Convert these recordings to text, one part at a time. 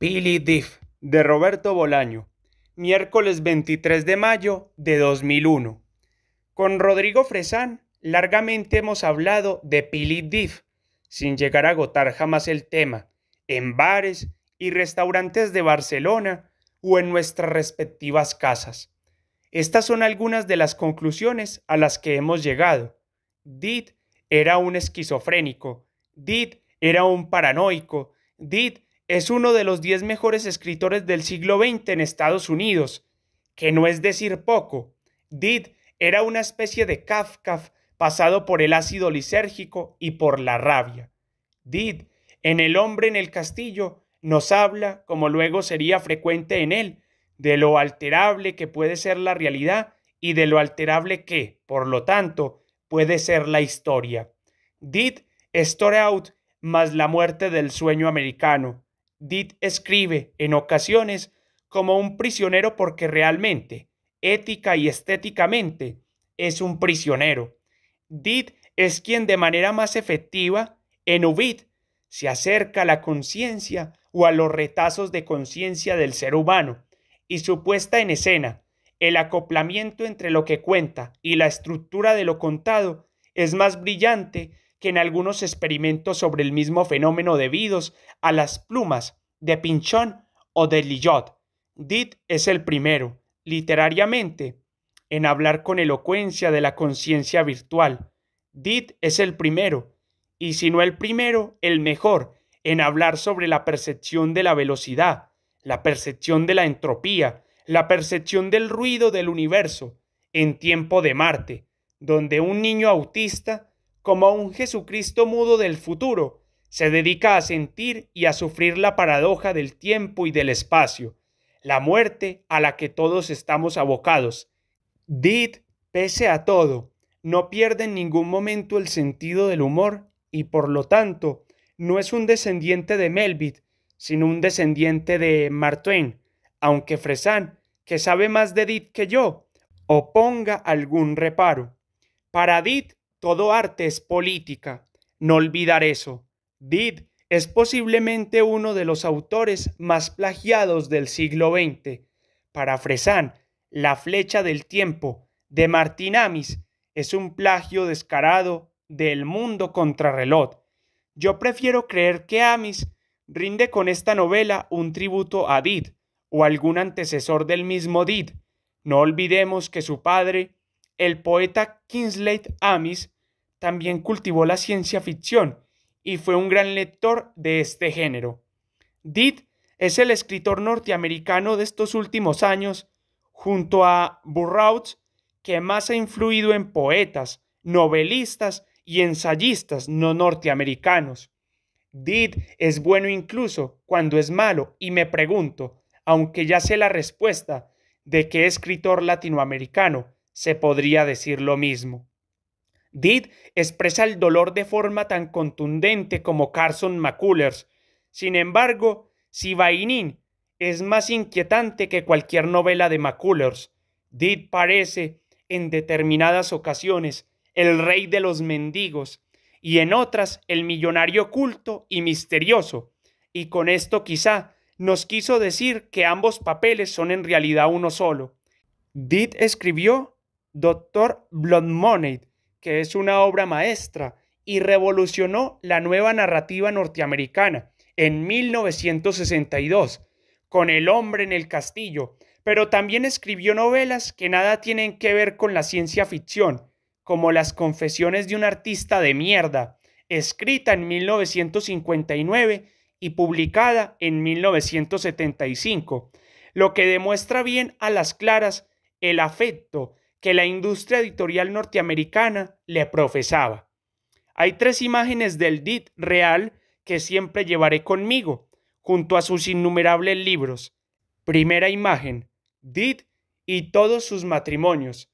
Pili Diff de Roberto Bolaño, miércoles 23 de mayo de 2001. Con Rodrigo Fresán largamente hemos hablado de Pili Diff, sin llegar a agotar jamás el tema, en bares y restaurantes de Barcelona o en nuestras respectivas casas. Estas son algunas de las conclusiones a las que hemos llegado. Did era un esquizofrénico, Did era un paranoico, Did es uno de los diez mejores escritores del siglo XX en Estados Unidos, que no es decir poco. Did era una especie de Kafka pasado por el ácido lisérgico y por la rabia. Did, en El hombre en el castillo, nos habla, como luego sería frecuente en él, de lo alterable que puede ser la realidad y de lo alterable que, por lo tanto, puede ser la historia. Did, Story Out, más la muerte del sueño americano, Did escribe, en ocasiones, como un prisionero porque realmente, ética y estéticamente, es un prisionero. Did es quien de manera más efectiva, en Uvid, se acerca a la conciencia o a los retazos de conciencia del ser humano y su puesta en escena, el acoplamiento entre lo que cuenta y la estructura de lo contado es más brillante que en algunos experimentos sobre el mismo fenómeno debidos a las plumas de pinchón o de lillot. Dit es el primero, literariamente, en hablar con elocuencia de la conciencia virtual. Dit es el primero, y si no el primero, el mejor, en hablar sobre la percepción de la velocidad, la percepción de la entropía, la percepción del ruido del universo, en tiempo de Marte, donde un niño autista como un Jesucristo mudo del futuro, se dedica a sentir y a sufrir la paradoja del tiempo y del espacio, la muerte a la que todos estamos abocados. Did, pese a todo, no pierde en ningún momento el sentido del humor y por lo tanto no es un descendiente de Melville, sino un descendiente de Mark aunque Fresan, que sabe más de Did que yo, oponga algún reparo. Para todo arte es política. No olvidar eso. Did es posiblemente uno de los autores más plagiados del siglo XX. Para Fresán, La flecha del tiempo de Martín Amis es un plagio descarado del mundo contrarreloj. Yo prefiero creer que Amis rinde con esta novela un tributo a Did o algún antecesor del mismo Did. No olvidemos que su padre el poeta Kingsley Amis también cultivó la ciencia ficción y fue un gran lector de este género. Did es el escritor norteamericano de estos últimos años, junto a Burroughs, que más ha influido en poetas, novelistas y ensayistas no norteamericanos. Did es bueno incluso cuando es malo y me pregunto, aunque ya sé la respuesta, de qué escritor latinoamericano se podría decir lo mismo. Did expresa el dolor de forma tan contundente como Carson McCullers. Sin embargo, Sibainin es más inquietante que cualquier novela de McCullers. Did parece, en determinadas ocasiones, el rey de los mendigos y en otras el millonario oculto y misterioso. Y con esto quizá nos quiso decir que ambos papeles son en realidad uno solo. Did escribió Doctor Blood Money, que es una obra maestra y revolucionó la nueva narrativa norteamericana en 1962 con El hombre en el castillo, pero también escribió novelas que nada tienen que ver con la ciencia ficción, como Las confesiones de un artista de mierda, escrita en 1959 y publicada en 1975, lo que demuestra bien a las claras el afecto que la industria editorial norteamericana le profesaba. Hay tres imágenes del DIT real que siempre llevaré conmigo, junto a sus innumerables libros. Primera imagen, DIT y todos sus matrimonios,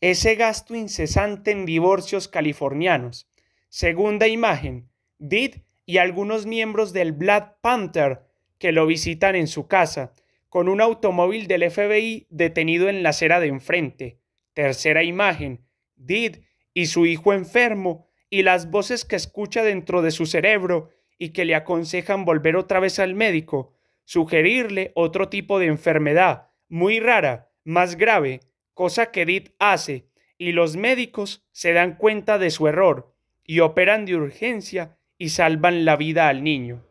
ese gasto incesante en divorcios californianos. Segunda imagen, Did y algunos miembros del Black Panther que lo visitan en su casa, con un automóvil del FBI detenido en la acera de enfrente. Tercera imagen, Did y su hijo enfermo y las voces que escucha dentro de su cerebro y que le aconsejan volver otra vez al médico, sugerirle otro tipo de enfermedad, muy rara, más grave, cosa que Did hace, y los médicos se dan cuenta de su error y operan de urgencia y salvan la vida al niño.